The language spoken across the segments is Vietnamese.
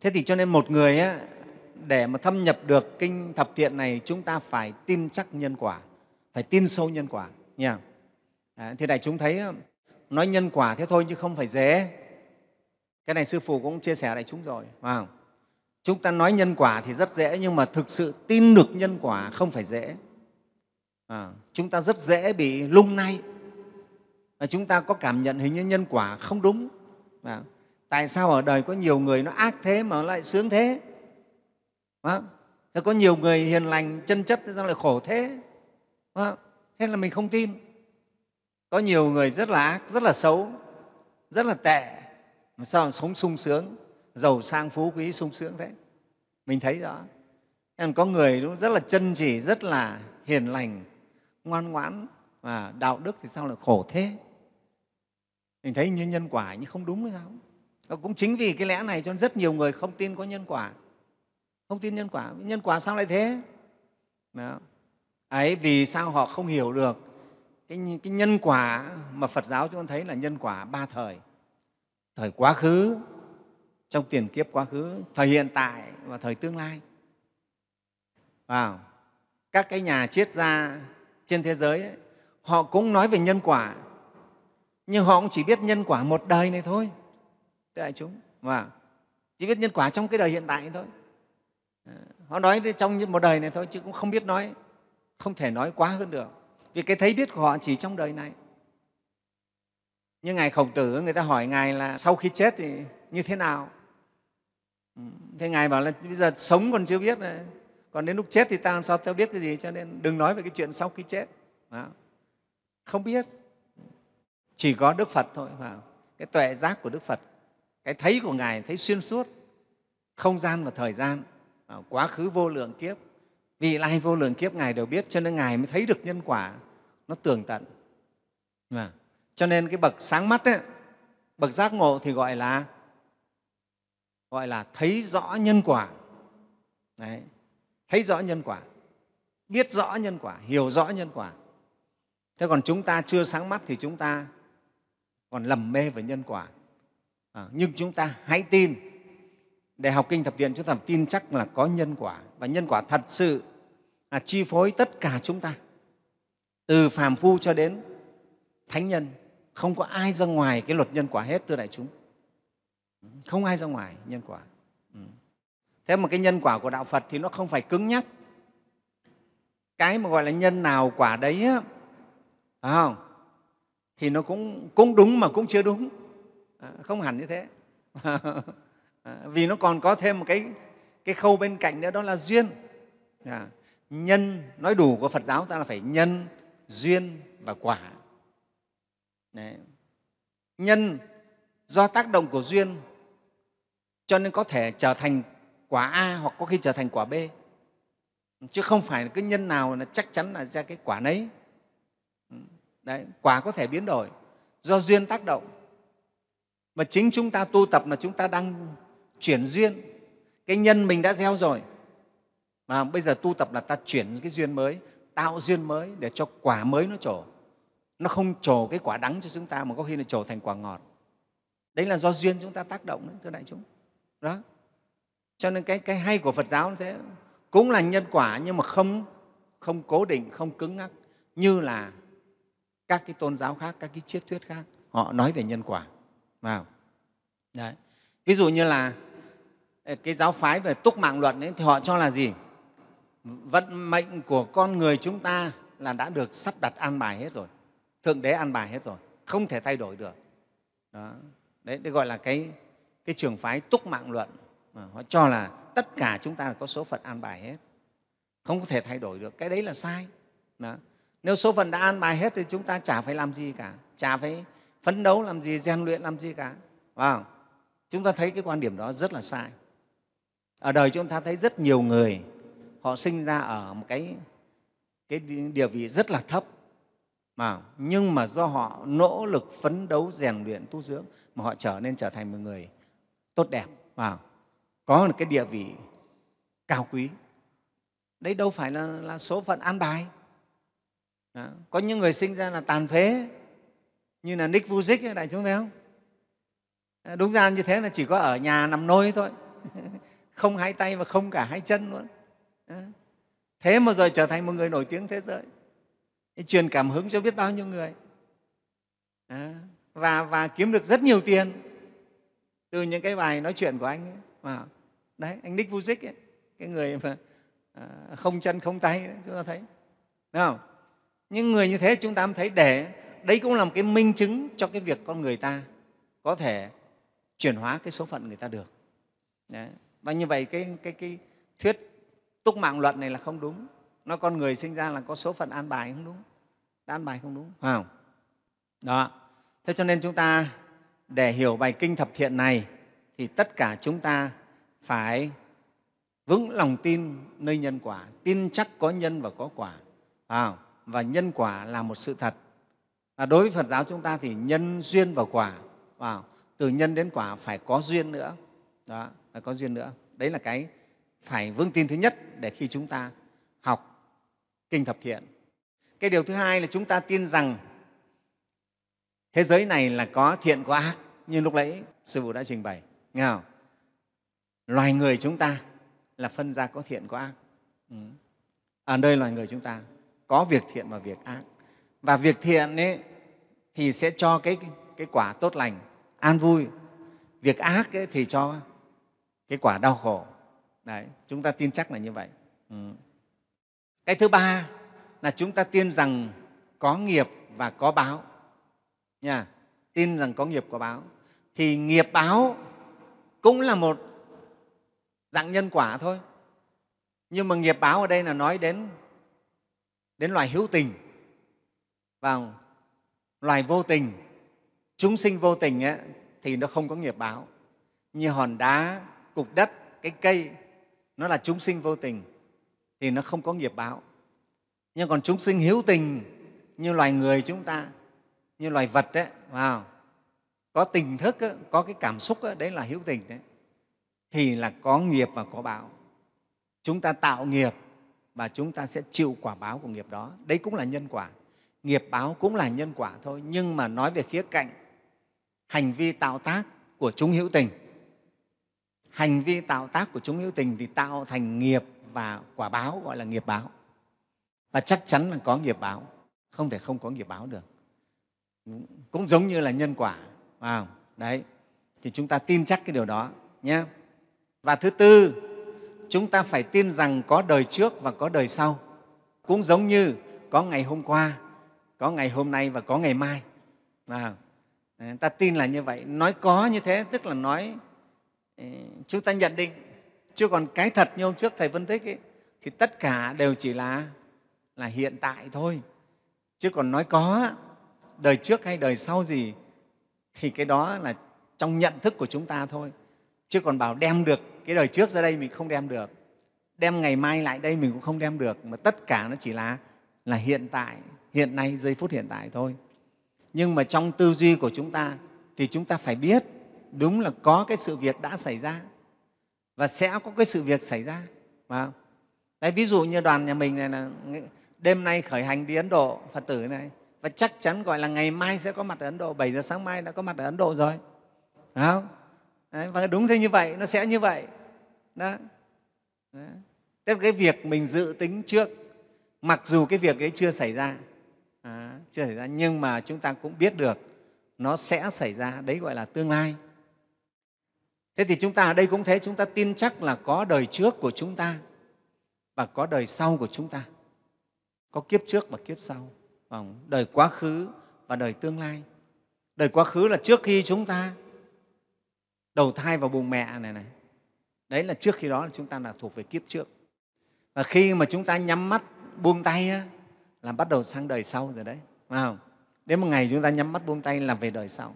Thế thì cho nên một người á, để mà thâm nhập được kinh thập thiện này chúng ta phải tin chắc nhân quả, phải tin sâu nhân quả. Nha. À, thì đại chúng thấy nói nhân quả thế thôi chứ không phải dễ. Cái này Sư Phụ cũng chia sẻ đại chúng rồi. Phải Chúng ta nói nhân quả thì rất dễ nhưng mà thực sự tin được nhân quả không phải dễ. À, chúng ta rất dễ bị lung lay. Và chúng ta có cảm nhận hình như nhân quả không đúng. À, tại sao ở đời có nhiều người nó ác thế mà nó lại sướng thế vâng. có nhiều người hiền lành chân chất sao lại khổ thế đó. Vâng. thế là mình không tin có nhiều người rất là ác rất là xấu rất là tệ mà sao mà sống sung sướng giàu sang phú quý sung sướng thế mình thấy rõ còn có người rất là chân chỉ rất là hiền lành ngoan ngoãn và đạo đức thì sao lại khổ thế mình thấy như nhân quả nhưng không đúng hay sao và cũng chính vì cái lẽ này cho nên rất nhiều người không tin có nhân quả không tin nhân quả nhân quả sao lại thế Đó. ấy vì sao họ không hiểu được cái, cái nhân quả mà phật giáo chúng con thấy là nhân quả ba thời thời quá khứ trong tiền kiếp quá khứ thời hiện tại và thời tương lai wow. các cái nhà triết gia trên thế giới ấy, họ cũng nói về nhân quả nhưng họ cũng chỉ biết nhân quả một đời này thôi cái đại chúng mà vâng. chỉ biết nhân quả trong cái đời hiện tại thôi ờ, họ nói trong một đời này thôi chứ cũng không biết nói không thể nói quá hơn được vì cái thấy biết của họ chỉ trong đời này như ngài khổng tử người ta hỏi ngài là sau khi chết thì như thế nào ừ, thế ngài bảo là bây giờ sống còn chưa biết này. còn đến lúc chết thì ta làm sao tao biết cái gì cho nên đừng nói về cái chuyện sau khi chết vâng. không biết chỉ có đức phật thôi vâng. cái tuệ giác của đức phật cái thấy của ngài thấy xuyên suốt không gian và thời gian à, quá khứ vô lượng kiếp vì lai vô lượng kiếp ngài đều biết cho nên ngài mới thấy được nhân quả nó tường tận mà cho nên cái bậc sáng mắt ấy, bậc giác ngộ thì gọi là gọi là thấy rõ nhân quả Đấy, thấy rõ nhân quả biết rõ nhân quả hiểu rõ nhân quả thế còn chúng ta chưa sáng mắt thì chúng ta còn lầm mê về nhân quả À, nhưng chúng ta hãy tin để học kinh thập thiện chúng ta phải tin chắc là có nhân quả và nhân quả thật sự là chi phối tất cả chúng ta từ phàm phu cho đến thánh nhân không có ai ra ngoài cái luật nhân quả hết thưa đại chúng không ai ra ngoài nhân quả ừ. thế mà cái nhân quả của đạo phật thì nó không phải cứng nhắc cái mà gọi là nhân nào quả đấy á, phải không thì nó cũng cũng đúng mà cũng chưa đúng À, không hẳn như thế à, vì nó còn có thêm một cái cái khâu bên cạnh nữa đó là duyên à, nhân nói đủ của phật giáo ta là phải nhân duyên và quả Đấy. nhân do tác động của duyên cho nên có thể trở thành quả a hoặc có khi trở thành quả b chứ không phải cái nhân nào là chắc chắn là ra cái quả nấy Đấy, quả có thể biến đổi do duyên tác động và chính chúng ta tu tập là chúng ta đang chuyển duyên cái nhân mình đã gieo rồi mà bây giờ tu tập là ta chuyển cái duyên mới tạo duyên mới để cho quả mới nó trổ nó không trổ cái quả đắng cho chúng ta mà có khi là trổ thành quả ngọt đấy là do duyên chúng ta tác động đấy thưa đại chúng đó cho nên cái, cái hay của phật giáo thế cũng là nhân quả nhưng mà không không cố định không cứng ngắc như là các cái tôn giáo khác các cái triết thuyết khác họ nói về nhân quả vào đấy ví dụ như là ờ, cái giáo phái về túc mạng luận ấy, thì họ cho là gì vận mệnh của con người chúng ta là đã được sắp đặt an bài hết rồi thượng đế an bài hết rồi không thể thay đổi được đó đấy, đấy gọi là cái cái trường phái túc mạng luận mà họ cho là tất cả chúng ta là có số phận an bài hết không có thể thay đổi được cái đấy là sai đó. nếu số phận đã an bài hết thì chúng ta chả phải làm gì cả chả phải phấn đấu làm gì rèn luyện làm gì cả wow. chúng ta thấy cái quan điểm đó rất là sai ở đời chúng ta thấy rất nhiều người họ sinh ra ở một cái cái địa vị rất là thấp mà nhưng mà do họ nỗ lực phấn đấu rèn luyện tu dưỡng mà họ trở nên trở thành một người tốt đẹp và có một cái địa vị cao quý đấy đâu phải là, là số phận an bài đó. có những người sinh ra là tàn phế như là Nick Vujic đại chúng thấy không? À, đúng ra như thế là chỉ có ở nhà nằm nôi thôi, không hai tay và không cả hai chân luôn. À, thế mà rồi trở thành một người nổi tiếng thế giới, truyền cảm hứng cho biết bao nhiêu người à, và, và kiếm được rất nhiều tiền từ những cái bài nói chuyện của anh ấy. đấy, anh Nick Vujic ấy, cái người mà không chân không tay đấy, chúng ta thấy. Đúng không? Nhưng người như thế chúng ta mới thấy để đấy cũng là một cái minh chứng cho cái việc con người ta có thể chuyển hóa cái số phận người ta được đấy. và như vậy cái, cái, cái thuyết túc mạng luận này là không đúng nó con người sinh ra là có số phận an bài không đúng an bài không đúng phải không đó thế cho nên chúng ta để hiểu bài kinh thập thiện này thì tất cả chúng ta phải vững lòng tin nơi nhân quả tin chắc có nhân và có quả à, và nhân quả là một sự thật và đối với phật giáo chúng ta thì nhân duyên và quả wow. từ nhân đến quả phải có duyên nữa đó phải có duyên nữa đấy là cái phải vững tin thứ nhất để khi chúng ta học kinh thập thiện cái điều thứ hai là chúng ta tin rằng thế giới này là có thiện có ác như lúc nãy sư phụ đã trình bày nghe không loài người chúng ta là phân ra có thiện có ác ừ. ở nơi loài người chúng ta có việc thiện và việc ác và việc thiện ấy thì sẽ cho cái, cái quả tốt lành, an vui. Việc ác ấy, thì cho cái quả đau khổ. Đấy, chúng ta tin chắc là như vậy. Ừ. Cái thứ ba là chúng ta tin rằng có nghiệp và có báo. Nha, tin rằng có nghiệp có báo. Thì nghiệp báo cũng là một dạng nhân quả thôi. Nhưng mà nghiệp báo ở đây là nói đến đến loài hữu tình. vâng loài vô tình chúng sinh vô tình ấy, thì nó không có nghiệp báo như hòn đá cục đất cái cây nó là chúng sinh vô tình thì nó không có nghiệp báo nhưng còn chúng sinh hữu tình như loài người chúng ta như loài vật ấy, wow. có tình thức ấy, có cái cảm xúc ấy, đấy là hữu tình đấy thì là có nghiệp và có báo chúng ta tạo nghiệp và chúng ta sẽ chịu quả báo của nghiệp đó đấy cũng là nhân quả nghiệp báo cũng là nhân quả thôi nhưng mà nói về khía cạnh hành vi tạo tác của chúng hữu tình hành vi tạo tác của chúng hữu tình thì tạo thành nghiệp và quả báo gọi là nghiệp báo và chắc chắn là có nghiệp báo không thể không có nghiệp báo được cũng giống như là nhân quả wow. đấy thì chúng ta tin chắc cái điều đó nhé và thứ tư chúng ta phải tin rằng có đời trước và có đời sau cũng giống như có ngày hôm qua có ngày hôm nay và có ngày mai à, ta tin là như vậy nói có như thế tức là nói ờ, chúng ta nhận định chứ còn cái thật như hôm trước thầy phân tích ấy, thì tất cả đều chỉ là là hiện tại thôi chứ còn nói có đời trước hay đời sau gì thì cái đó là trong nhận thức của chúng ta thôi chứ còn bảo đem được cái đời trước ra đây mình không đem được đem ngày mai lại đây mình cũng không đem được mà tất cả nó chỉ là là hiện tại hiện nay giây phút hiện tại thôi nhưng mà trong tư duy của chúng ta thì chúng ta phải biết đúng là có cái sự việc đã xảy ra và sẽ có cái sự việc xảy ra phải không? Đấy, ví dụ như đoàn nhà mình này là đêm nay khởi hành đi Ấn Độ Phật tử này và chắc chắn gọi là ngày mai sẽ có mặt ở Ấn Độ 7 giờ sáng mai đã có mặt ở Ấn Độ rồi phải không? Đấy, và đúng thế như vậy nó sẽ như vậy đó, đó. Tức cái việc mình dự tính trước mặc dù cái việc ấy chưa xảy ra à, chưa xảy ra nhưng mà chúng ta cũng biết được nó sẽ xảy ra đấy gọi là tương lai thế thì chúng ta ở đây cũng thế chúng ta tin chắc là có đời trước của chúng ta và có đời sau của chúng ta có kiếp trước và kiếp sau vâng. đời quá khứ và đời tương lai đời quá khứ là trước khi chúng ta đầu thai vào bụng mẹ này này đấy là trước khi đó là chúng ta là thuộc về kiếp trước và khi mà chúng ta nhắm mắt buông tay là bắt đầu sang đời sau rồi đấy phải không đến một ngày chúng ta nhắm mắt buông tay là về đời sau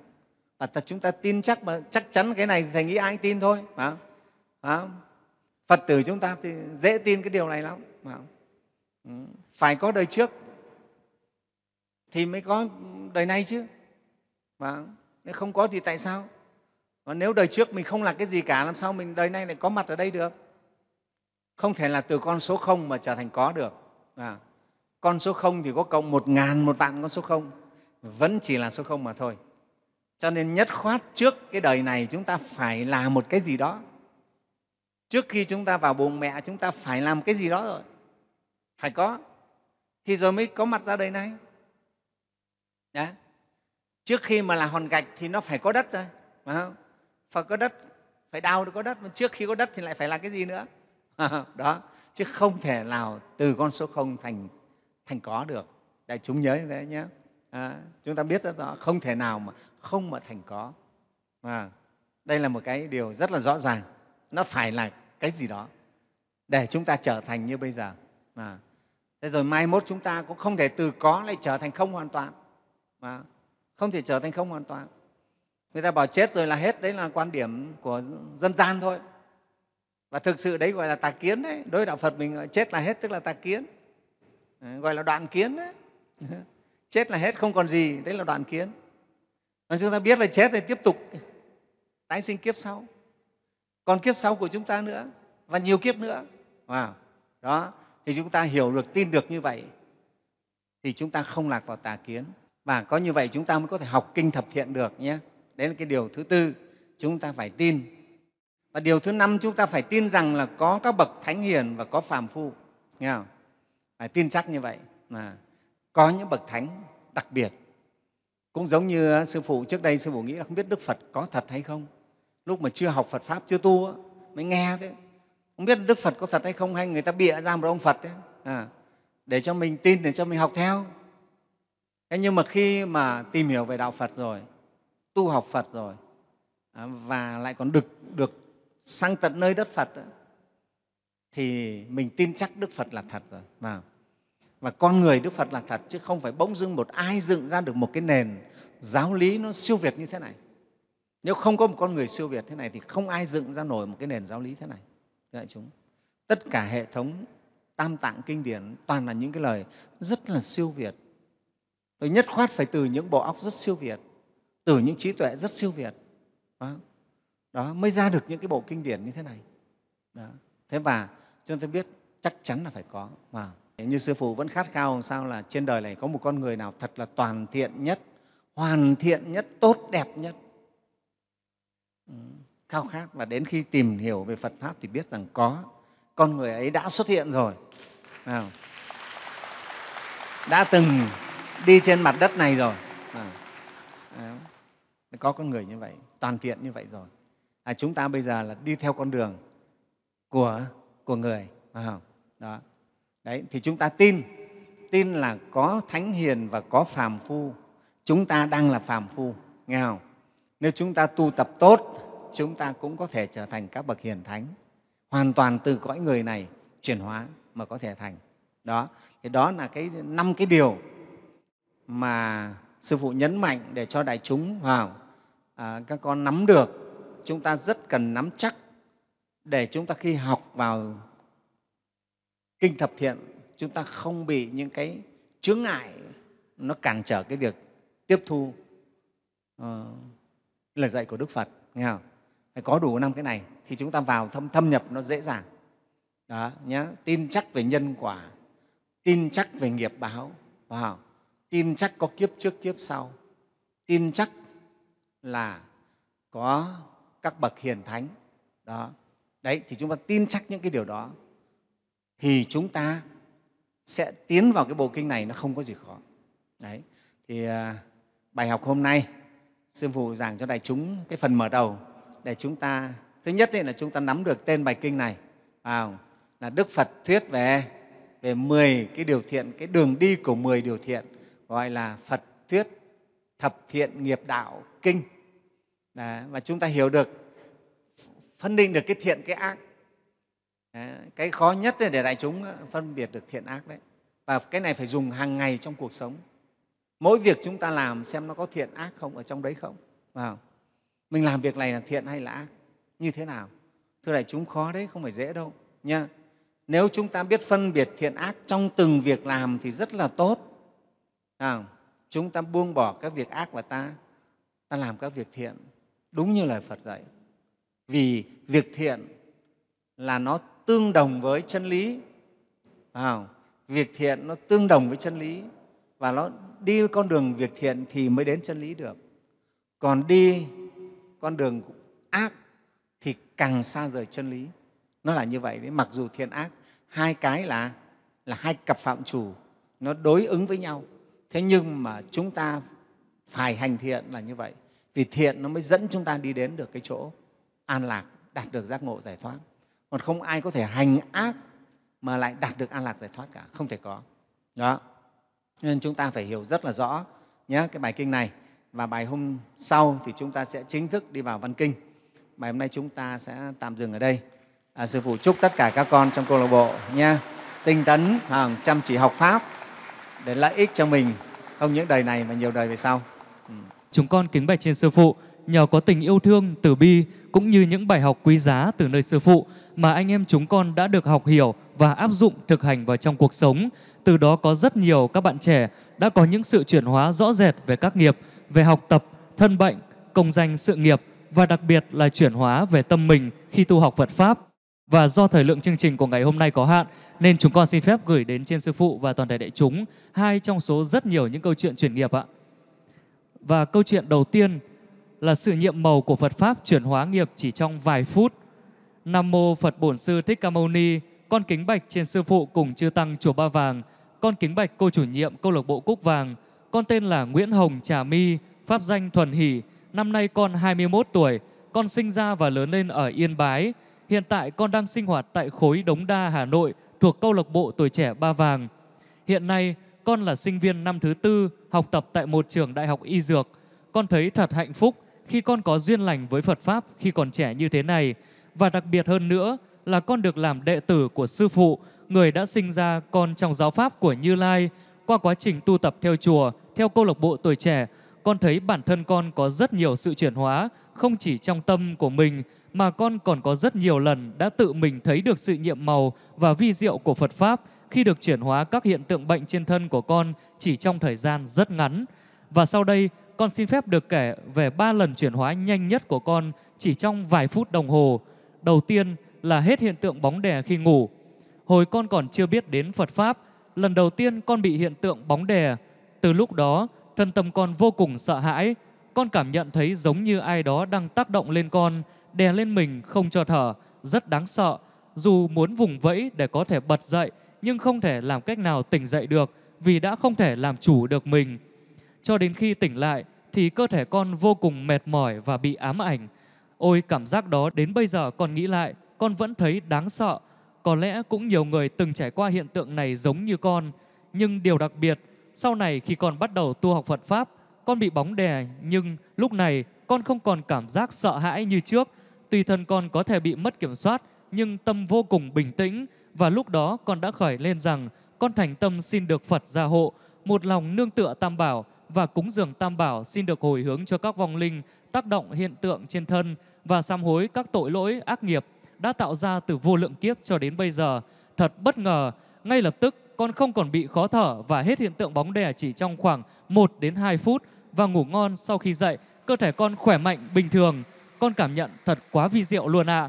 và ta, chúng ta tin chắc mà chắc chắn cái này thì thầy nghĩ ai tin thôi phải không? Phải không? phật tử chúng ta thì dễ tin cái điều này lắm phải, không? Ừ, phải có đời trước thì mới có đời nay chứ phải không? nếu không có thì tại sao còn nếu đời trước mình không là cái gì cả làm sao mình đời nay lại có mặt ở đây được không thể là từ con số không mà trở thành có được à con số không thì có cộng một ngàn một vạn con số không vẫn chỉ là số không mà thôi cho nên nhất khoát trước cái đời này chúng ta phải là một cái gì đó trước khi chúng ta vào buồng mẹ chúng ta phải làm cái gì đó rồi phải có thì rồi mới có mặt ra đời này Đã. trước khi mà là hòn gạch thì nó phải có đất rồi phải không phải có đất phải đào được có đất mà trước khi có đất thì lại phải là cái gì nữa đó chứ không thể nào từ con số không thành thành có được đại chúng nhớ như thế nhé à, chúng ta biết rất rõ không thể nào mà không mà thành có à, đây là một cái điều rất là rõ ràng nó phải là cái gì đó để chúng ta trở thành như bây giờ à, thế rồi mai mốt chúng ta cũng không thể từ có lại trở thành không hoàn toàn à, không thể trở thành không hoàn toàn người ta bảo chết rồi là hết đấy là quan điểm của dân gian thôi và thực sự đấy gọi là tà kiến đấy đối đạo phật mình ờ, chết là hết tức là tà kiến Ờ, gọi là đoạn kiến đấy chết là hết không còn gì đấy là đoạn kiến còn chúng ta biết là chết thì tiếp tục tái sinh kiếp sau còn kiếp sau của chúng ta nữa và nhiều kiếp nữa wow. đó thì chúng ta hiểu được tin được như vậy thì chúng ta không lạc vào tà kiến và có như vậy chúng ta mới có thể học kinh thập thiện được nhé đấy là cái điều thứ tư chúng ta phải tin và điều thứ năm chúng ta phải tin rằng là có các bậc thánh hiền và có phàm phu nghe không? à, tin chắc như vậy mà có những bậc thánh đặc biệt cũng giống như à, sư phụ trước đây sư phụ nghĩ là không biết đức phật có thật hay không lúc mà chưa học phật pháp chưa tu mới nghe thế không biết đức phật có thật hay không hay người ta bịa ra một ông phật đấy à, để cho mình tin để cho mình học theo thế nhưng mà khi mà tìm hiểu về đạo phật rồi tu học phật rồi à, và lại còn được được sang tận nơi đất phật đó, thì mình tin chắc đức phật là thật rồi mà và con người đức phật là thật chứ không phải bỗng dưng một ai dựng ra được một cái nền giáo lý nó siêu việt như thế này nếu không có một con người siêu việt thế này thì không ai dựng ra nổi một cái nền giáo lý thế này đại chúng tất cả hệ thống tam tạng kinh điển toàn là những cái lời rất là siêu việt rồi nhất khoát phải từ những bộ óc rất siêu việt từ những trí tuệ rất siêu việt đó, đó mới ra được những cái bộ kinh điển như thế này đó. thế và chúng ta biết chắc chắn là phải có mà như Sư Phụ vẫn khát khao làm sao là trên đời này có một con người nào thật là toàn thiện nhất, hoàn thiện nhất, tốt đẹp nhất. Ừ, khao khát và đến khi tìm hiểu về Phật Pháp thì biết rằng có, con người ấy đã xuất hiện rồi. Nào. Đã từng đi trên mặt đất này rồi. À. Có con người như vậy, toàn thiện như vậy rồi. À, chúng ta bây giờ là đi theo con đường của của người nào, Đó. Đấy, thì chúng ta tin, tin là có thánh hiền và có phàm phu. Chúng ta đang là phàm phu, nghe không? Nếu chúng ta tu tập tốt, chúng ta cũng có thể trở thành các bậc hiền thánh, hoàn toàn từ cõi người này chuyển hóa mà có thể thành. Đó, thì đó là cái năm cái điều mà sư phụ nhấn mạnh để cho đại chúng vào à, các con nắm được chúng ta rất cần nắm chắc để chúng ta khi học vào kinh thập thiện chúng ta không bị những cái chướng ngại nó cản trở cái việc tiếp thu uh, lời dạy của Đức Phật. Nghe không? Phải có đủ năm cái này thì chúng ta vào thâm, thâm nhập nó dễ dàng. Đó, nhé Tin chắc về nhân quả, tin chắc về nghiệp báo, wow. tin chắc có kiếp trước kiếp sau, tin chắc là có các bậc hiền thánh. Đó. Đấy, thì chúng ta tin chắc những cái điều đó thì chúng ta sẽ tiến vào cái bộ kinh này nó không có gì khó. Đấy. Thì à, bài học hôm nay sư phụ giảng cho đại chúng cái phần mở đầu để chúng ta thứ nhất là chúng ta nắm được tên bài kinh này là Đức Phật thuyết về về 10 cái điều thiện, cái đường đi của 10 điều thiện gọi là Phật thuyết thập thiện nghiệp đạo kinh. Đấy, và chúng ta hiểu được phân định được cái thiện cái ác Ờ, cái khó nhất để đại chúng ờ, phân biệt được thiện ác đấy và cái này phải dùng hàng ngày trong cuộc sống mỗi việc chúng ta làm xem nó có thiện ác không ở trong đấy không vào mình làm việc này là thiện hay là ác như thế nào thưa đại chúng khó đấy không phải dễ đâu nha nếu chúng ta biết phân biệt thiện ác trong từng việc làm thì rất là tốt à, chúng ta buông bỏ các việc ác và ta ta làm các việc thiện đúng như lời phật dạy vì việc thiện là nó tương đồng với chân lý à, việc thiện nó tương đồng với chân lý và nó đi con đường việc thiện thì mới đến chân lý được còn đi con đường ác thì càng xa rời chân lý nó là như vậy đấy mặc dù thiện ác hai cái là là hai cặp phạm chủ nó đối ứng với nhau thế nhưng mà chúng ta phải hành thiện là như vậy vì thiện nó mới dẫn chúng ta đi đến được cái chỗ an lạc đạt được giác ngộ giải thoát còn không ai có thể hành ác mà lại đạt được an lạc giải thoát cả không thể có đó nên chúng ta phải hiểu rất là rõ nhé cái bài kinh này và bài hôm sau thì chúng ta sẽ chính thức đi vào văn kinh bài hôm nay chúng ta sẽ tạm dừng ở đây à, sư phụ chúc tất cả các con trong câu lạc bộ nha tinh tấn hàng chăm chỉ học pháp để lợi ích cho mình không những đời này mà nhiều đời về sau ừ. chúng con kính bạch trên sư phụ Nhờ có tình yêu thương, từ bi cũng như những bài học quý giá từ nơi sư phụ mà anh em chúng con đã được học hiểu và áp dụng thực hành vào trong cuộc sống. Từ đó có rất nhiều các bạn trẻ đã có những sự chuyển hóa rõ rệt về các nghiệp, về học tập, thân bệnh, công danh sự nghiệp và đặc biệt là chuyển hóa về tâm mình khi tu học Phật Pháp. Và do thời lượng chương trình của ngày hôm nay có hạn nên chúng con xin phép gửi đến trên sư phụ và toàn thể đại chúng hai trong số rất nhiều những câu chuyện chuyển nghiệp ạ. Và câu chuyện đầu tiên là sự nhiệm màu của Phật Pháp chuyển hóa nghiệp chỉ trong vài phút. Nam Mô Phật Bổn Sư Thích Ca Mâu Ni, con kính bạch trên sư phụ cùng chư tăng chùa Ba Vàng, con kính bạch cô chủ nhiệm câu lạc bộ Cúc Vàng, con tên là Nguyễn Hồng Trà My, pháp danh Thuần Hỷ, năm nay con 21 tuổi, con sinh ra và lớn lên ở Yên Bái. Hiện tại con đang sinh hoạt tại khối Đống Đa, Hà Nội thuộc câu lạc bộ tuổi trẻ Ba Vàng. Hiện nay, con là sinh viên năm thứ tư, học tập tại một trường đại học y dược. Con thấy thật hạnh phúc khi con có duyên lành với Phật Pháp khi còn trẻ như thế này, và đặc biệt hơn nữa là con được làm đệ tử của Sư Phụ, người đã sinh ra con trong giáo Pháp của Như Lai. Qua quá trình tu tập theo chùa, theo câu lạc bộ tuổi trẻ, con thấy bản thân con có rất nhiều sự chuyển hóa, không chỉ trong tâm của mình, mà con còn có rất nhiều lần đã tự mình thấy được sự nhiệm màu và vi diệu của Phật Pháp khi được chuyển hóa các hiện tượng bệnh trên thân của con chỉ trong thời gian rất ngắn. Và sau đây, con xin phép được kể về ba lần chuyển hóa nhanh nhất của con chỉ trong vài phút đồng hồ. Đầu tiên là hết hiện tượng bóng đè khi ngủ. Hồi con còn chưa biết đến Phật Pháp, lần đầu tiên con bị hiện tượng bóng đè. Từ lúc đó, thân tâm con vô cùng sợ hãi. Con cảm nhận thấy giống như ai đó đang tác động lên con, đè lên mình không cho thở, rất đáng sợ. Dù muốn vùng vẫy để có thể bật dậy, nhưng không thể làm cách nào tỉnh dậy được vì đã không thể làm chủ được mình cho đến khi tỉnh lại thì cơ thể con vô cùng mệt mỏi và bị ám ảnh. Ôi cảm giác đó đến bây giờ con nghĩ lại, con vẫn thấy đáng sợ. Có lẽ cũng nhiều người từng trải qua hiện tượng này giống như con. Nhưng điều đặc biệt, sau này khi con bắt đầu tu học Phật Pháp, con bị bóng đè nhưng lúc này con không còn cảm giác sợ hãi như trước. Tùy thân con có thể bị mất kiểm soát nhưng tâm vô cùng bình tĩnh và lúc đó con đã khởi lên rằng con thành tâm xin được Phật gia hộ, một lòng nương tựa tam bảo, và cúng dường tam bảo xin được hồi hướng cho các vong linh tác động hiện tượng trên thân và sám hối các tội lỗi ác nghiệp đã tạo ra từ vô lượng kiếp cho đến bây giờ. Thật bất ngờ, ngay lập tức con không còn bị khó thở và hết hiện tượng bóng đè chỉ trong khoảng 1 đến 2 phút và ngủ ngon sau khi dậy, cơ thể con khỏe mạnh bình thường. Con cảm nhận thật quá vi diệu luôn ạ. À.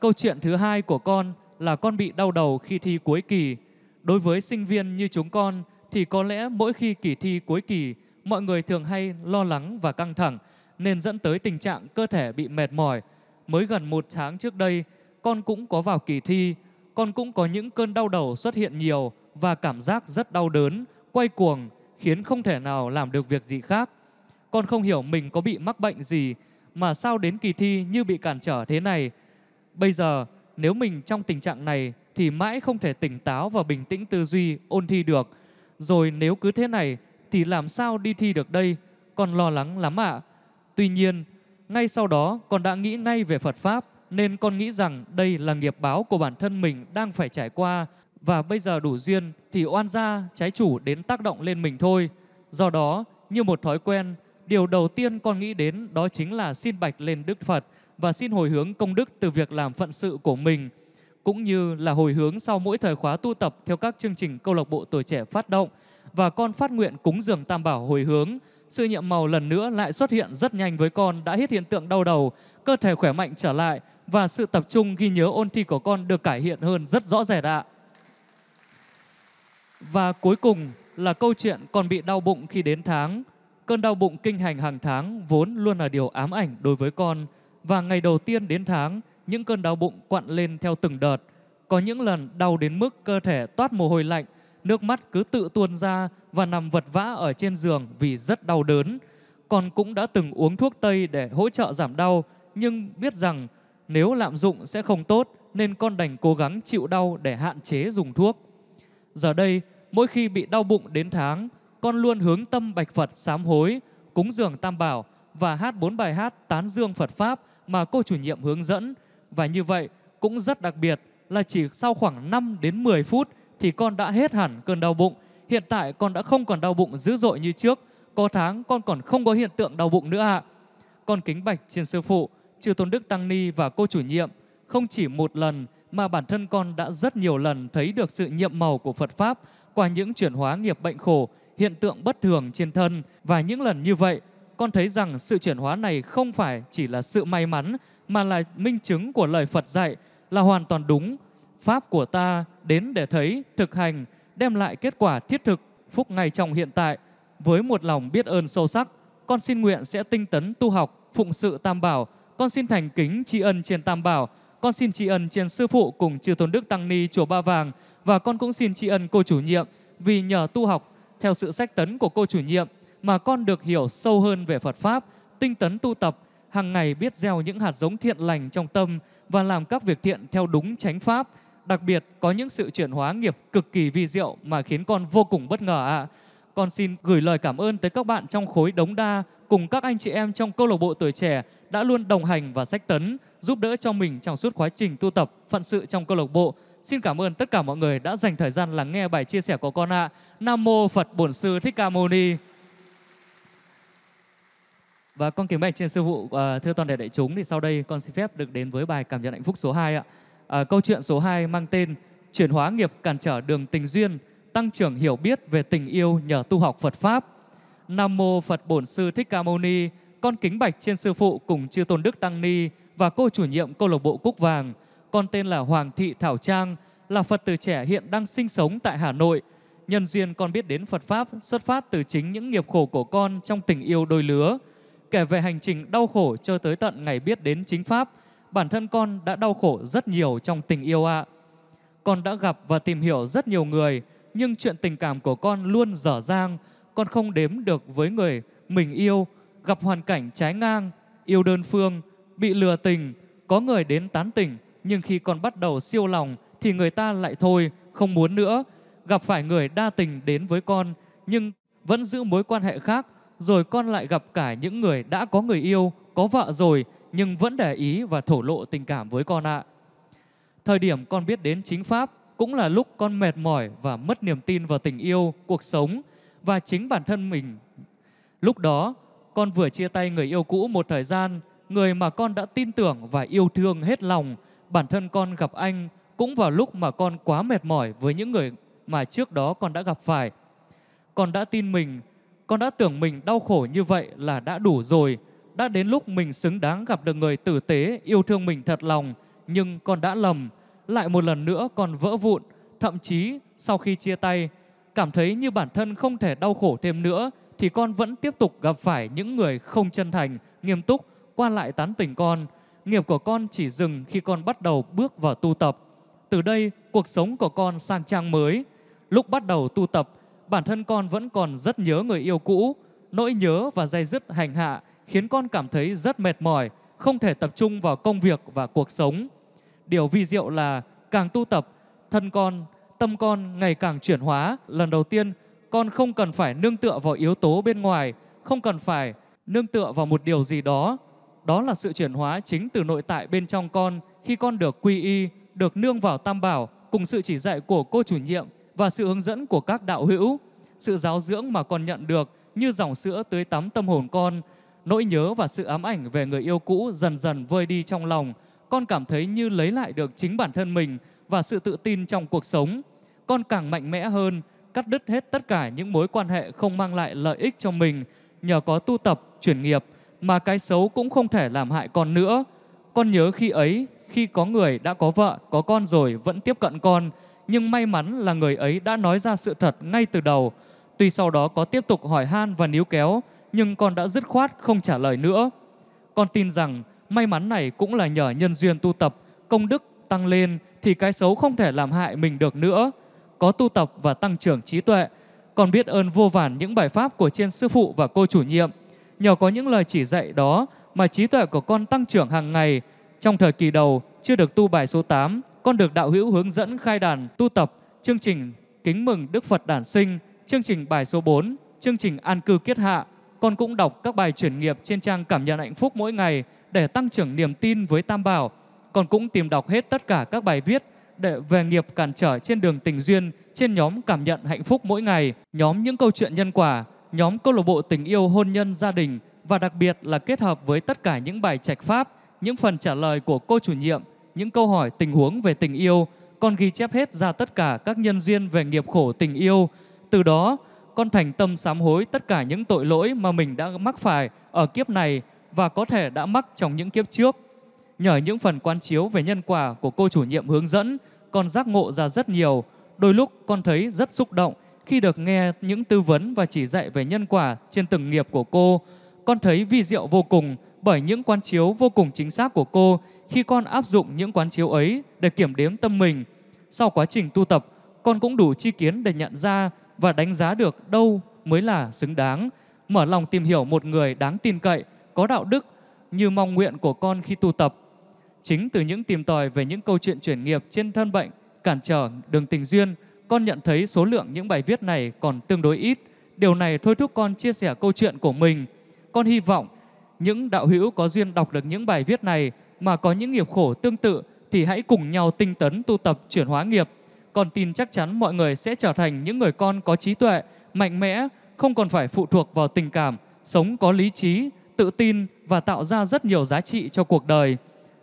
Câu chuyện thứ hai của con là con bị đau đầu khi thi cuối kỳ. Đối với sinh viên như chúng con thì có lẽ mỗi khi kỳ thi cuối kỳ mọi người thường hay lo lắng và căng thẳng nên dẫn tới tình trạng cơ thể bị mệt mỏi. Mới gần một tháng trước đây, con cũng có vào kỳ thi, con cũng có những cơn đau đầu xuất hiện nhiều và cảm giác rất đau đớn, quay cuồng, khiến không thể nào làm được việc gì khác. Con không hiểu mình có bị mắc bệnh gì mà sao đến kỳ thi như bị cản trở thế này. Bây giờ, nếu mình trong tình trạng này thì mãi không thể tỉnh táo và bình tĩnh tư duy ôn thi được. Rồi nếu cứ thế này thì làm sao đi thi được đây, con lo lắng lắm ạ. À. Tuy nhiên, ngay sau đó con đã nghĩ ngay về Phật Pháp, nên con nghĩ rằng đây là nghiệp báo của bản thân mình đang phải trải qua và bây giờ đủ duyên thì oan gia trái chủ đến tác động lên mình thôi. Do đó, như một thói quen, điều đầu tiên con nghĩ đến đó chính là xin bạch lên Đức Phật và xin hồi hướng công đức từ việc làm phận sự của mình, cũng như là hồi hướng sau mỗi thời khóa tu tập theo các chương trình câu lạc bộ tuổi trẻ phát động – và con phát nguyện cúng dường tam bảo hồi hướng. Sự nhiệm màu lần nữa lại xuất hiện rất nhanh với con đã hết hiện tượng đau đầu, cơ thể khỏe mạnh trở lại và sự tập trung ghi nhớ ôn thi của con được cải hiện hơn rất rõ rệt ạ. Và cuối cùng là câu chuyện còn bị đau bụng khi đến tháng. Cơn đau bụng kinh hành hàng tháng vốn luôn là điều ám ảnh đối với con và ngày đầu tiên đến tháng, những cơn đau bụng quặn lên theo từng đợt. Có những lần đau đến mức cơ thể toát mồ hôi lạnh nước mắt cứ tự tuôn ra và nằm vật vã ở trên giường vì rất đau đớn. Con cũng đã từng uống thuốc Tây để hỗ trợ giảm đau, nhưng biết rằng nếu lạm dụng sẽ không tốt nên con đành cố gắng chịu đau để hạn chế dùng thuốc. Giờ đây, mỗi khi bị đau bụng đến tháng, con luôn hướng tâm bạch Phật sám hối, cúng dường tam bảo và hát bốn bài hát tán dương Phật Pháp mà cô chủ nhiệm hướng dẫn. Và như vậy, cũng rất đặc biệt là chỉ sau khoảng 5 đến 10 phút thì con đã hết hẳn cơn đau bụng. Hiện tại con đã không còn đau bụng dữ dội như trước. Có tháng con còn không có hiện tượng đau bụng nữa ạ. À. Con kính bạch trên sư phụ, chư tôn đức tăng ni và cô chủ nhiệm không chỉ một lần mà bản thân con đã rất nhiều lần thấy được sự nhiệm màu của Phật Pháp qua những chuyển hóa nghiệp bệnh khổ, hiện tượng bất thường trên thân. Và những lần như vậy, con thấy rằng sự chuyển hóa này không phải chỉ là sự may mắn mà là minh chứng của lời Phật dạy là hoàn toàn đúng. Pháp của ta đến để thấy, thực hành, đem lại kết quả thiết thực, phúc ngay trong hiện tại. Với một lòng biết ơn sâu sắc, con xin nguyện sẽ tinh tấn tu học, phụng sự Tam Bảo. Con xin thành kính tri ân trên Tam Bảo. Con xin tri ân trên Sư Phụ cùng Chư Tôn Đức Tăng Ni Chùa Ba Vàng. Và con cũng xin tri ân cô chủ nhiệm vì nhờ tu học, theo sự sách tấn của cô chủ nhiệm mà con được hiểu sâu hơn về Phật Pháp, tinh tấn tu tập, hàng ngày biết gieo những hạt giống thiện lành trong tâm và làm các việc thiện theo đúng chánh pháp Đặc biệt có những sự chuyển hóa nghiệp cực kỳ vi diệu mà khiến con vô cùng bất ngờ ạ. À. Con xin gửi lời cảm ơn tới các bạn trong khối đống đa cùng các anh chị em trong câu lạc bộ tuổi trẻ đã luôn đồng hành và sách tấn, giúp đỡ cho mình trong suốt quá trình tu tập phận sự trong câu lạc bộ. Xin cảm ơn tất cả mọi người đã dành thời gian lắng nghe bài chia sẻ của con ạ. À. Nam mô Phật Bổn Sư Thích Ca Mâu Ni. Và con kính bạch trên sư phụ, à, thưa toàn thể đại chúng thì sau đây con xin phép được đến với bài cảm nhận hạnh phúc số 2 ạ à, câu chuyện số 2 mang tên Chuyển hóa nghiệp cản trở đường tình duyên, tăng trưởng hiểu biết về tình yêu nhờ tu học Phật Pháp. Nam Mô Phật Bổn Sư Thích Ca Mâu Ni, con kính bạch trên sư phụ cùng chư tôn đức Tăng Ni và cô chủ nhiệm câu lạc bộ Cúc Vàng. Con tên là Hoàng Thị Thảo Trang, là Phật tử trẻ hiện đang sinh sống tại Hà Nội. Nhân duyên con biết đến Phật Pháp xuất phát từ chính những nghiệp khổ của con trong tình yêu đôi lứa. Kể về hành trình đau khổ cho tới tận ngày biết đến chính Pháp – bản thân con đã đau khổ rất nhiều trong tình yêu ạ. Con đã gặp và tìm hiểu rất nhiều người, nhưng chuyện tình cảm của con luôn dở dang, con không đếm được với người mình yêu, gặp hoàn cảnh trái ngang, yêu đơn phương, bị lừa tình, có người đến tán tỉnh, nhưng khi con bắt đầu siêu lòng thì người ta lại thôi, không muốn nữa. Gặp phải người đa tình đến với con, nhưng vẫn giữ mối quan hệ khác, rồi con lại gặp cả những người đã có người yêu, có vợ rồi, nhưng vẫn để ý và thổ lộ tình cảm với con ạ. Thời điểm con biết đến chính pháp cũng là lúc con mệt mỏi và mất niềm tin vào tình yêu, cuộc sống và chính bản thân mình. Lúc đó, con vừa chia tay người yêu cũ một thời gian, người mà con đã tin tưởng và yêu thương hết lòng. Bản thân con gặp anh cũng vào lúc mà con quá mệt mỏi với những người mà trước đó con đã gặp phải. Con đã tin mình, con đã tưởng mình đau khổ như vậy là đã đủ rồi, đã đến lúc mình xứng đáng gặp được người tử tế, yêu thương mình thật lòng, nhưng con đã lầm, lại một lần nữa còn vỡ vụn, thậm chí sau khi chia tay, cảm thấy như bản thân không thể đau khổ thêm nữa thì con vẫn tiếp tục gặp phải những người không chân thành, nghiêm túc qua lại tán tỉnh con. Nghiệp của con chỉ dừng khi con bắt đầu bước vào tu tập. Từ đây, cuộc sống của con sang trang mới. Lúc bắt đầu tu tập, bản thân con vẫn còn rất nhớ người yêu cũ, nỗi nhớ và dây dứt hành hạ khiến con cảm thấy rất mệt mỏi, không thể tập trung vào công việc và cuộc sống. Điều vi diệu là càng tu tập, thân con, tâm con ngày càng chuyển hóa. Lần đầu tiên, con không cần phải nương tựa vào yếu tố bên ngoài, không cần phải nương tựa vào một điều gì đó. Đó là sự chuyển hóa chính từ nội tại bên trong con khi con được quy y, được nương vào tam bảo cùng sự chỉ dạy của cô chủ nhiệm và sự hướng dẫn của các đạo hữu. Sự giáo dưỡng mà con nhận được như dòng sữa tưới tắm tâm hồn con Nỗi nhớ và sự ám ảnh về người yêu cũ dần dần vơi đi trong lòng. Con cảm thấy như lấy lại được chính bản thân mình và sự tự tin trong cuộc sống. Con càng mạnh mẽ hơn, cắt đứt hết tất cả những mối quan hệ không mang lại lợi ích cho mình nhờ có tu tập, chuyển nghiệp mà cái xấu cũng không thể làm hại con nữa. Con nhớ khi ấy, khi có người đã có vợ, có con rồi vẫn tiếp cận con, nhưng may mắn là người ấy đã nói ra sự thật ngay từ đầu. Tuy sau đó có tiếp tục hỏi han và níu kéo, nhưng con đã dứt khoát không trả lời nữa. Con tin rằng may mắn này cũng là nhờ nhân duyên tu tập, công đức tăng lên thì cái xấu không thể làm hại mình được nữa. Có tu tập và tăng trưởng trí tuệ, con biết ơn vô vàn những bài pháp của trên sư phụ và cô chủ nhiệm. Nhờ có những lời chỉ dạy đó mà trí tuệ của con tăng trưởng hàng ngày. Trong thời kỳ đầu chưa được tu bài số 8, con được đạo hữu hướng dẫn khai đàn tu tập chương trình Kính mừng Đức Phật đản sinh, chương trình bài số 4, chương trình An cư kiết hạ con cũng đọc các bài chuyển nghiệp trên trang Cảm nhận hạnh phúc mỗi ngày để tăng trưởng niềm tin với Tam Bảo. Con cũng tìm đọc hết tất cả các bài viết để về nghiệp cản trở trên đường tình duyên trên nhóm Cảm nhận hạnh phúc mỗi ngày, nhóm những câu chuyện nhân quả, nhóm câu lạc bộ tình yêu hôn nhân gia đình và đặc biệt là kết hợp với tất cả những bài trạch pháp, những phần trả lời của cô chủ nhiệm, những câu hỏi tình huống về tình yêu, con ghi chép hết ra tất cả các nhân duyên về nghiệp khổ tình yêu. Từ đó, con thành tâm sám hối tất cả những tội lỗi mà mình đã mắc phải ở kiếp này và có thể đã mắc trong những kiếp trước. Nhờ những phần quan chiếu về nhân quả của cô chủ nhiệm hướng dẫn, con giác ngộ ra rất nhiều. Đôi lúc con thấy rất xúc động khi được nghe những tư vấn và chỉ dạy về nhân quả trên từng nghiệp của cô. Con thấy vi diệu vô cùng bởi những quan chiếu vô cùng chính xác của cô khi con áp dụng những quán chiếu ấy để kiểm đếm tâm mình. Sau quá trình tu tập, con cũng đủ chi kiến để nhận ra và đánh giá được đâu mới là xứng đáng. Mở lòng tìm hiểu một người đáng tin cậy, có đạo đức như mong nguyện của con khi tu tập. Chính từ những tìm tòi về những câu chuyện chuyển nghiệp trên thân bệnh, cản trở đường tình duyên, con nhận thấy số lượng những bài viết này còn tương đối ít. Điều này thôi thúc con chia sẻ câu chuyện của mình. Con hy vọng những đạo hữu có duyên đọc được những bài viết này mà có những nghiệp khổ tương tự thì hãy cùng nhau tinh tấn tu tập chuyển hóa nghiệp – còn tin chắc chắn mọi người sẽ trở thành những người con có trí tuệ, mạnh mẽ, không còn phải phụ thuộc vào tình cảm, sống có lý trí, tự tin và tạo ra rất nhiều giá trị cho cuộc đời.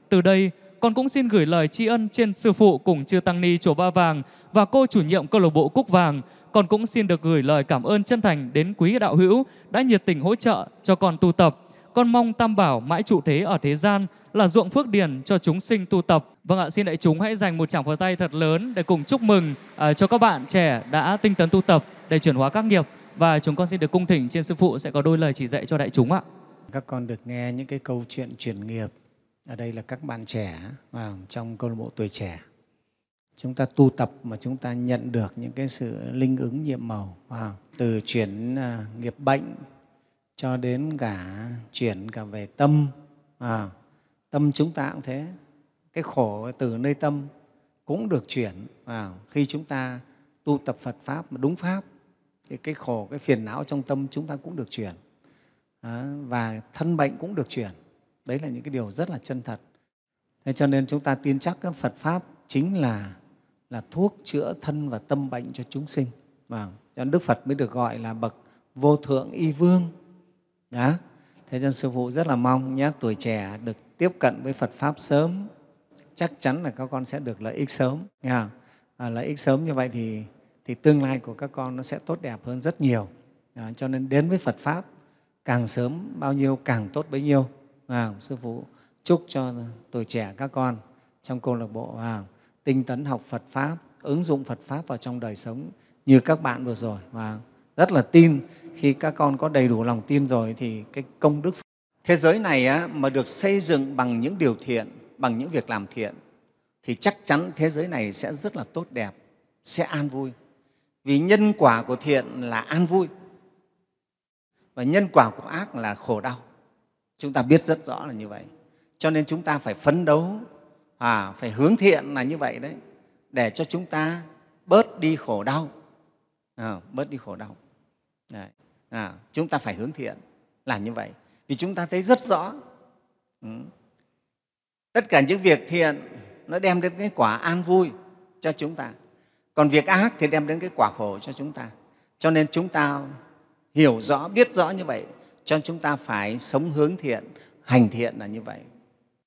Từ đây, con cũng xin gửi lời tri ân trên sư phụ cùng chư tăng ni chùa Ba Vàng và cô chủ nhiệm câu lạc bộ Cúc Vàng. Con cũng xin được gửi lời cảm ơn chân thành đến quý đạo hữu đã nhiệt tình hỗ trợ cho con tu tập con mong tam bảo mãi trụ thế ở thế gian là ruộng phước điền cho chúng sinh tu tập. Vâng ạ, xin đại chúng hãy dành một tràng pháo tay thật lớn để cùng chúc mừng uh, cho các bạn trẻ đã tinh tấn tu tập để chuyển hóa các nghiệp và chúng con xin được cung thỉnh trên sư phụ sẽ có đôi lời chỉ dạy cho đại chúng ạ. Các con được nghe những cái câu chuyện chuyển nghiệp ở đây là các bạn trẻ vào trong câu lạc bộ tuổi trẻ. Chúng ta tu tập mà chúng ta nhận được những cái sự linh ứng nhiệm màu vào từ chuyển uh, nghiệp bệnh cho đến cả chuyển cả về tâm à, tâm chúng ta cũng thế cái khổ từ nơi tâm cũng được chuyển vào khi chúng ta tu tập phật pháp mà đúng pháp thì cái khổ cái phiền não trong tâm chúng ta cũng được chuyển à, và thân bệnh cũng được chuyển đấy là những cái điều rất là chân thật thế cho nên chúng ta tin chắc cái phật pháp chính là là thuốc chữa thân và tâm bệnh cho chúng sinh và vâng, cho đức phật mới được gọi là bậc vô thượng y vương đó thế nên sư phụ rất là mong nhé tuổi trẻ được tiếp cận với phật pháp sớm chắc chắn là các con sẽ được lợi ích sớm nghe không? À, lợi ích sớm như vậy thì thì tương lai của các con nó sẽ tốt đẹp hơn rất nhiều à, cho nên đến với phật pháp càng sớm bao nhiêu càng tốt bấy nhiêu à, sư phụ chúc cho tuổi trẻ các con trong câu lạc bộ à, tinh tấn học phật pháp ứng dụng phật pháp vào trong đời sống như các bạn vừa rồi và rất là tin khi các con có đầy đủ lòng tin rồi thì cái công đức thế giới này á, mà được xây dựng bằng những điều thiện bằng những việc làm thiện thì chắc chắn thế giới này sẽ rất là tốt đẹp sẽ an vui vì nhân quả của thiện là an vui và nhân quả của ác là khổ đau chúng ta biết rất rõ là như vậy cho nên chúng ta phải phấn đấu à, phải hướng thiện là như vậy đấy để cho chúng ta bớt đi khổ đau à, bớt đi khổ đau Đấy. À, chúng ta phải hướng thiện là như vậy vì chúng ta thấy rất rõ ừ. tất cả những việc thiện nó đem đến cái quả an vui cho chúng ta còn việc ác thì đem đến cái quả khổ cho chúng ta cho nên chúng ta hiểu rõ biết rõ như vậy cho nên chúng ta phải sống hướng thiện hành thiện là như vậy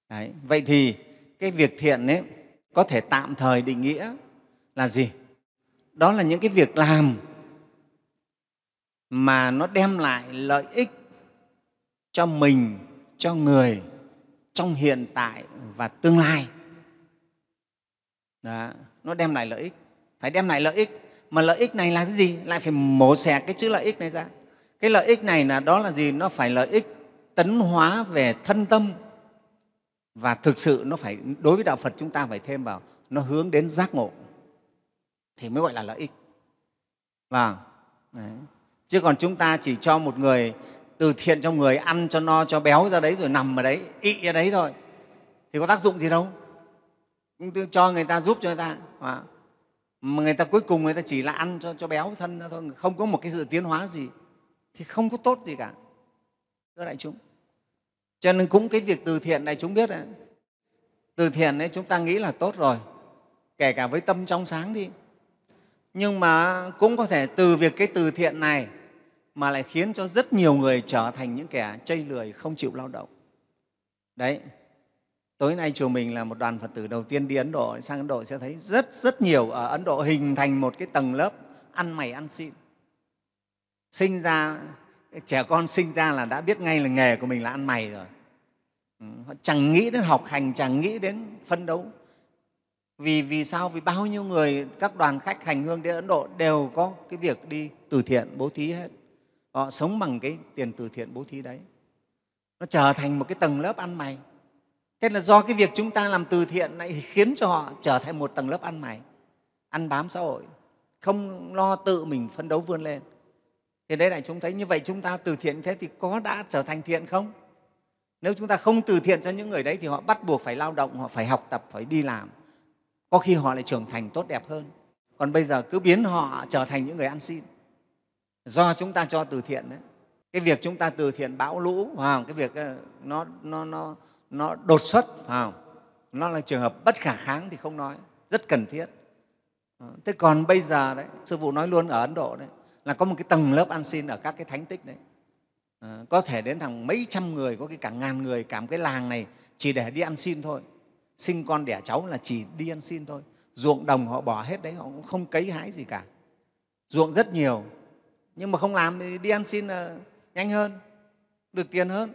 Đấy. vậy thì cái việc thiện ấy có thể tạm thời định nghĩa là gì đó là những cái việc làm mà nó đem lại lợi ích cho mình cho người trong hiện tại và tương lai Đó, nó đem lại lợi ích phải đem lại lợi ích mà lợi ích này là cái gì lại phải mổ xẻ cái chữ lợi ích này ra cái lợi ích này là đó là gì nó phải lợi ích tấn hóa về thân tâm và thực sự nó phải đối với đạo phật chúng ta phải thêm vào nó hướng đến giác ngộ thì mới gọi là lợi ích và vâng. đấy chứ còn chúng ta chỉ cho một người từ thiện cho người ăn cho no cho béo ra đấy rồi nằm ở đấy ị ra đấy thôi thì có tác dụng gì đâu cũng cho người ta giúp cho người ta mà người ta cuối cùng người ta chỉ là ăn cho, cho béo thân ra thôi không có một cái sự tiến hóa gì thì không có tốt gì cả thưa đại chúng cho nên cũng cái việc từ thiện này chúng biết đấy từ thiện ấy chúng ta nghĩ là tốt rồi kể cả với tâm trong sáng đi nhưng mà cũng có thể từ việc cái từ thiện này mà lại khiến cho rất nhiều người trở thành những kẻ chây lười không chịu lao động đấy tối nay chùa mình là một đoàn phật tử đầu tiên đi ấn độ sang ấn độ sẽ thấy rất rất nhiều ở ấn độ hình thành một cái tầng lớp ăn mày ăn xin sinh ra trẻ con sinh ra là đã biết ngay là nghề của mình là ăn mày rồi ừ, họ chẳng nghĩ đến học hành chẳng nghĩ đến phân đấu vì vì sao vì bao nhiêu người các đoàn khách hành hương đến ấn độ đều có cái việc đi từ thiện bố thí hết họ sống bằng cái tiền từ thiện bố thí đấy nó trở thành một cái tầng lớp ăn mày thế là do cái việc chúng ta làm từ thiện này khiến cho họ trở thành một tầng lớp ăn mày ăn bám xã hội không lo tự mình phấn đấu vươn lên thì đấy là chúng thấy như vậy chúng ta từ thiện thế thì có đã trở thành thiện không nếu chúng ta không từ thiện cho những người đấy thì họ bắt buộc phải lao động họ phải học tập phải đi làm có khi họ lại trưởng thành tốt đẹp hơn còn bây giờ cứ biến họ trở thành những người ăn xin do chúng ta cho từ thiện đấy cái việc chúng ta từ thiện bão lũ vào cái việc ờ, nó nó nó nó đột xuất vào nó là trường hợp bất khả kháng thì không nói rất cần thiết ờ, thế còn bây giờ đấy sư phụ nói luôn ở ấn độ đấy là có một cái tầng lớp ăn xin ở các cái thánh tích đấy ờ, có thể đến thằng mấy trăm người có cái cả ngàn người cả một cái làng này chỉ để đi ăn xin thôi sinh con đẻ cháu là chỉ đi ăn xin thôi ruộng đồng họ bỏ hết đấy họ cũng không cấy hái gì cả ruộng rất nhiều nhưng mà không làm thì đi ăn xin là nhanh hơn được tiền hơn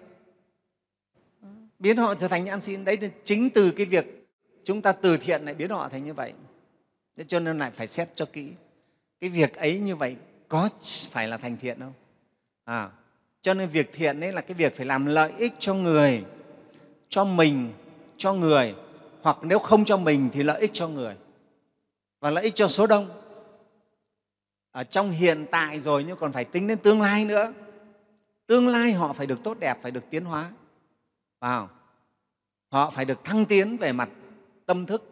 biến họ trở thành những ăn xin đấy chính từ cái việc chúng ta từ thiện lại biến họ thành như vậy cho nên lại phải xét cho kỹ cái việc ấy như vậy có phải là thành thiện không à, cho nên việc thiện ấy là cái việc phải làm lợi ích cho người cho mình cho người hoặc nếu không cho mình thì lợi ích cho người và lợi ích cho số đông ở trong hiện tại rồi nhưng còn phải tính đến tương lai nữa tương lai họ phải được tốt đẹp phải được tiến hóa vào họ phải được thăng tiến về mặt tâm thức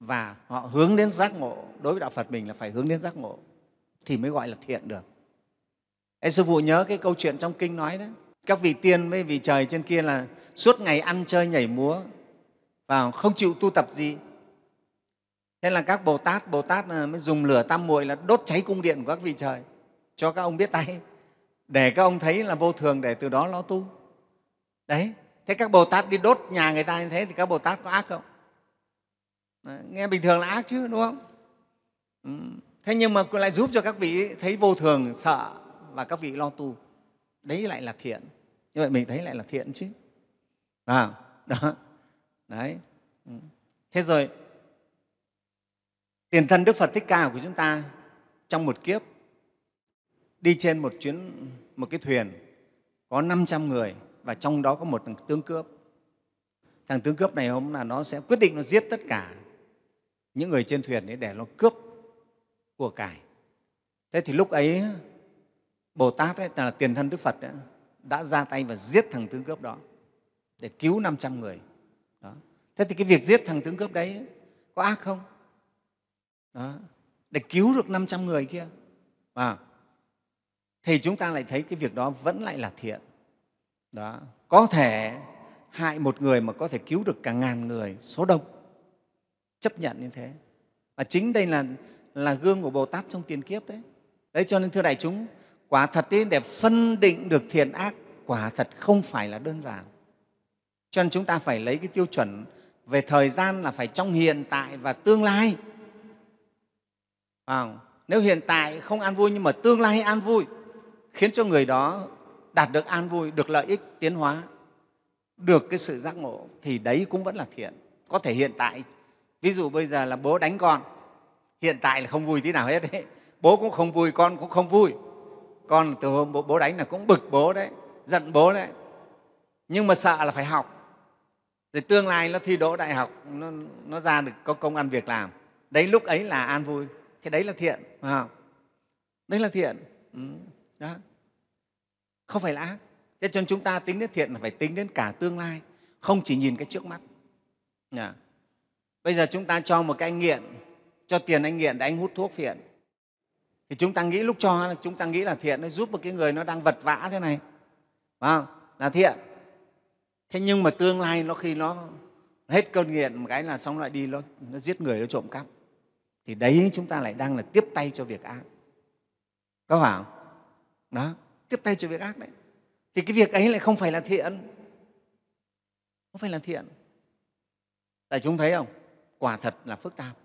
và họ hướng đến giác ngộ đối với đạo phật mình là phải hướng đến giác ngộ thì mới gọi là thiện được Ê, sư phụ nhớ cái câu chuyện trong kinh nói đấy các vị tiên với vị trời trên kia là suốt ngày ăn chơi nhảy múa và không chịu tu tập gì thế là các bồ tát bồ tát ờ, mới dùng lửa tam muội là đốt cháy cung điện của các vị trời cho các ông biết tay để các ông thấy là vô thường để từ đó lo tu đấy thế các bồ tát đi đốt nhà người ta như thế thì các bồ tát có ác không nghe bình thường là ác chứ đúng không ừ, thế nhưng mà lại giúp cho các vị thấy vô thường sợ và các vị lo tu đấy lại là thiện như vậy mình thấy lại là thiện chứ à, đó đấy ừ. thế rồi Tiền thân Đức Phật Thích Ca của chúng ta trong một kiếp đi trên một chuyến một cái thuyền có 500 người và trong đó có một thằng tướng cướp. Thằng tướng cướp này hôm là nó sẽ quyết định nó giết tất cả những người trên thuyền ấy để nó cướp của cải. Thế thì lúc ấy Bồ Tát ấy, là tiền thân Đức Phật ấy, đã ra tay và giết thằng tướng cướp đó để cứu 500 người. Đó. Thế thì cái việc giết thằng tướng cướp đấy có ác không? đó, để cứu được 500 người kia à, thì chúng ta lại thấy cái việc đó vẫn lại là thiện đó có thể hại một người mà có thể cứu được cả ngàn người số đông chấp nhận như thế và chính đây là là gương của bồ tát trong tiền kiếp đấy đấy cho nên thưa đại chúng quả thật ý, để phân định được thiện ác quả thật không phải là đơn giản cho nên chúng ta phải lấy cái tiêu chuẩn về thời gian là phải trong hiện tại và tương lai À, nếu hiện tại không an vui nhưng mà tương lai an vui khiến cho người đó đạt được an vui, được lợi ích tiến hóa, được cái sự giác ngộ thì đấy cũng vẫn là thiện. Có thể hiện tại, ví dụ bây giờ là bố đánh con, hiện tại là không vui tí nào hết đấy. Bố cũng không vui, con cũng không vui. Con từ hôm bố, bố đánh là cũng bực bố đấy, giận bố đấy. Nhưng mà sợ là phải học. Rồi tương lai nó thi đỗ đại học, nó, nó ra được có công ăn việc làm. Đấy lúc ấy là an vui, thì đấy là thiện à, đấy là thiện ừ. đó. không phải là ác thế cho nên chúng ta tính đến thiện là phải tính đến cả tương lai không chỉ nhìn cái trước mắt à. bây giờ chúng ta cho một cái anh nghiện cho tiền anh nghiện để anh hút thuốc phiện thì chúng ta nghĩ lúc cho chúng ta nghĩ là thiện nó giúp một cái người nó đang vật vã thế này phải không? là thiện thế nhưng mà tương lai nó khi nó hết cơn nghiện một cái là xong lại đi nó, nó giết người nó trộm cắp thì đấy chúng ta lại đang là tiếp tay cho việc ác có phải không đó tiếp tay cho việc ác đấy thì cái việc ấy lại không phải là thiện không phải là thiện tại chúng thấy không quả thật là phức tạp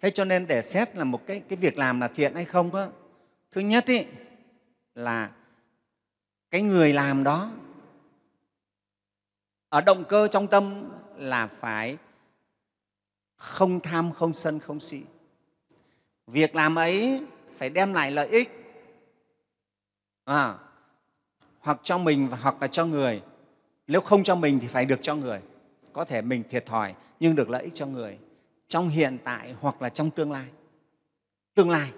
thế cho nên để xét là một cái, cái việc làm là thiện hay không đó, thứ nhất ý, là cái người làm đó ở động cơ trong tâm là phải không tham, không sân, không si. Việc làm ấy phải đem lại lợi ích à, hoặc cho mình hoặc là cho người. Nếu không cho mình thì phải được cho người. Có thể mình thiệt thòi nhưng được lợi ích cho người trong hiện tại hoặc là trong tương lai. Tương lai.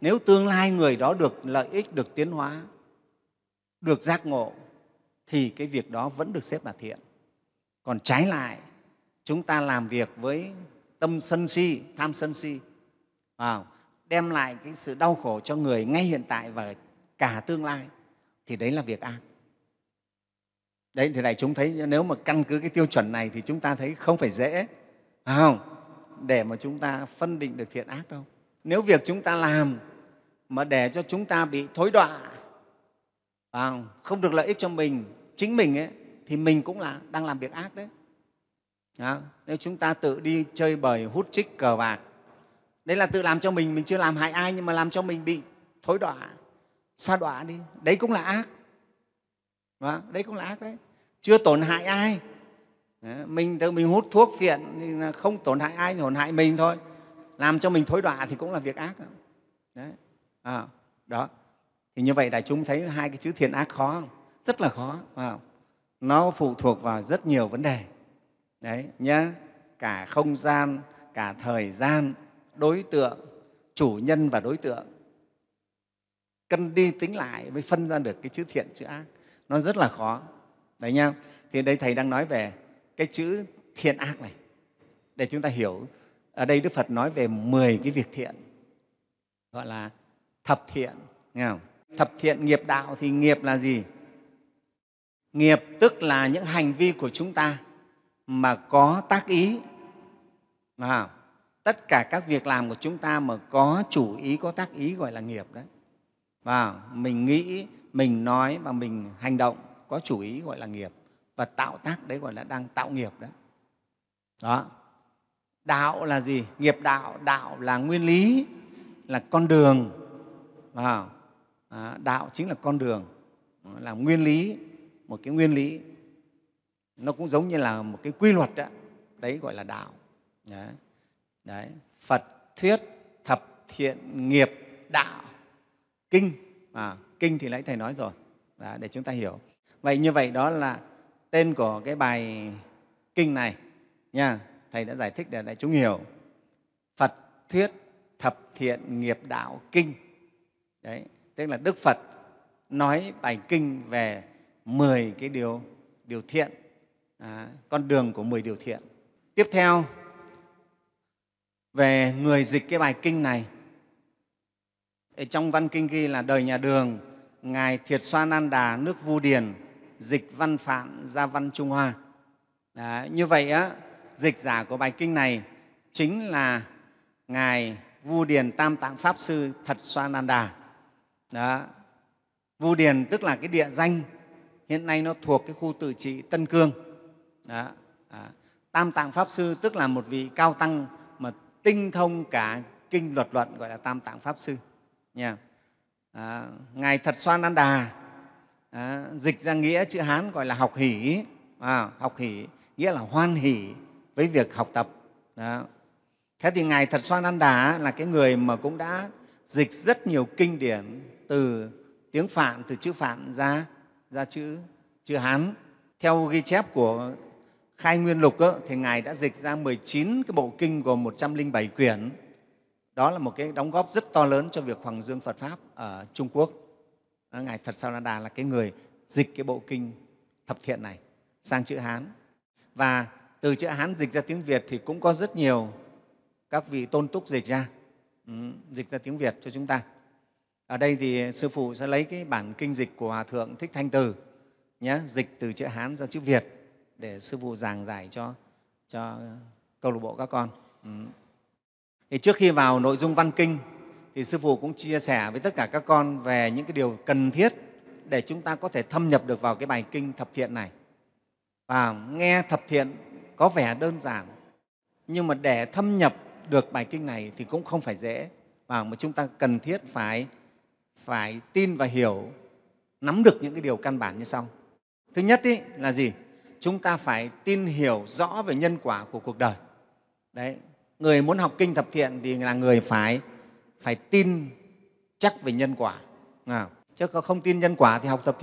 Nếu tương lai người đó được lợi ích, được tiến hóa, được giác ngộ thì cái việc đó vẫn được xếp là thiện. Còn trái lại chúng ta làm việc với tâm sân si tham sân si à, đem lại cái sự đau khổ cho người ngay hiện tại và cả tương lai thì đấy là việc ác đấy thì này chúng thấy nếu mà căn cứ cái tiêu chuẩn này thì chúng ta thấy không phải dễ phải không để mà chúng ta phân định được thiện ác đâu nếu việc chúng ta làm mà để cho chúng ta bị thối đọa không? không được lợi ích cho mình chính mình ấy, thì mình cũng là đang làm việc ác đấy đó. Nếu chúng ta tự đi chơi bời, hút chích, cờ bạc, đấy là tự làm cho mình, mình chưa làm hại ai nhưng mà làm cho mình bị thối đọa, xa đọa đi. Đấy cũng là ác. Đó. Đấy cũng là ác đấy. Chưa tổn hại ai. Đó. Mình tự mình hút thuốc phiện thì không tổn hại ai, tổn hại mình thôi. Làm cho mình thối đọa thì cũng là việc ác. Đấy. À, đó. Thì như vậy đại chúng thấy hai cái chữ thiện ác khó không? Rất là khó. Phải Nó phụ thuộc vào rất nhiều vấn đề đấy nhá cả không gian cả thời gian đối tượng chủ nhân và đối tượng cân đi tính lại mới phân ra được cái chữ thiện chữ ác nó rất là khó đấy nhá thì đây thầy đang nói về cái chữ thiện ác này để chúng ta hiểu ở đây đức phật nói về 10 cái việc thiện gọi là thập thiện nghe không? thập thiện nghiệp đạo thì nghiệp là gì nghiệp tức là những hành vi của chúng ta mà có tác ý à, tất cả các việc làm của chúng ta mà có chủ ý có tác ý gọi là nghiệp đấy và mình nghĩ mình nói và mình hành động có chủ ý gọi là nghiệp và tạo tác đấy gọi là đang tạo nghiệp đấy đó đạo là gì nghiệp đạo đạo là nguyên lý là con đường à, đạo chính là con đường là nguyên lý một cái nguyên lý nó cũng giống như là một cái quy luật đó đấy gọi là đạo đấy. đấy phật thuyết thập thiện nghiệp đạo kinh à, kinh thì nãy thầy nói rồi đó, để chúng ta hiểu vậy như vậy đó là tên của cái bài kinh này nha thầy đã giải thích để đại chúng hiểu phật thuyết thập thiện nghiệp đạo kinh đấy tức là đức phật nói bài kinh về 10 cái điều điều thiện À, con đường của mười điều thiện. Tiếp theo, về người dịch cái bài kinh này, ở trong văn kinh ghi là đời nhà đường, Ngài Thiệt Xoa Nan Đà, nước Vu Điền, dịch văn phạm ra văn Trung Hoa. Đấy, như vậy, á, dịch giả của bài kinh này chính là Ngài Vu Điền Tam Tạng Pháp Sư Thật Xoa Nan Đà. Đó. Vu Điền tức là cái địa danh hiện nay nó thuộc cái khu tự trị Tân Cương đó. À, tam tạng pháp sư tức là một vị cao tăng mà tinh thông cả kinh luật luận gọi là tam tạng pháp sư nha à, ngài thật xoan an đà à, dịch ra nghĩa chữ hán gọi là học hỷ à, học hỷ nghĩa là hoan hỷ với việc học tập Đó. thế thì ngài thật xoan an đà là cái người mà cũng đã dịch rất nhiều kinh điển từ tiếng phạn từ chữ phạn ra ra chữ chữ hán theo ghi chép của khai nguyên lục ấy, thì ngài đã dịch ra 19 cái bộ kinh gồm 107 quyển đó là một cái đóng góp rất to lớn cho việc hoàng dương Phật pháp ở Trung Quốc ngài Phật Sa La Đà là cái người dịch cái bộ kinh thập thiện này sang chữ Hán và từ chữ Hán dịch ra tiếng Việt thì cũng có rất nhiều các vị tôn túc dịch ra ừ, dịch ra tiếng Việt cho chúng ta ở đây thì sư phụ sẽ lấy cái bản kinh dịch của hòa thượng thích thanh từ nhé dịch từ chữ hán ra chữ việt để sư phụ giảng giải cho cho câu lạc bộ các con. Ừ. Thì trước khi vào nội dung văn kinh thì sư phụ cũng chia sẻ với tất cả các con về những cái điều cần thiết để chúng ta có thể thâm nhập được vào cái bài kinh thập thiện này. Và nghe thập thiện có vẻ đơn giản nhưng mà để thâm nhập được bài kinh này thì cũng không phải dễ và mà chúng ta cần thiết phải phải tin và hiểu nắm được những cái điều căn bản như sau. Thứ nhất ý là gì? chúng ta phải tin hiểu rõ về nhân quả của cuộc đời. Đấy, người muốn học kinh thập thiện thì là người phải phải tin chắc về nhân quả. À, chứ không tin nhân quả thì học thập thiện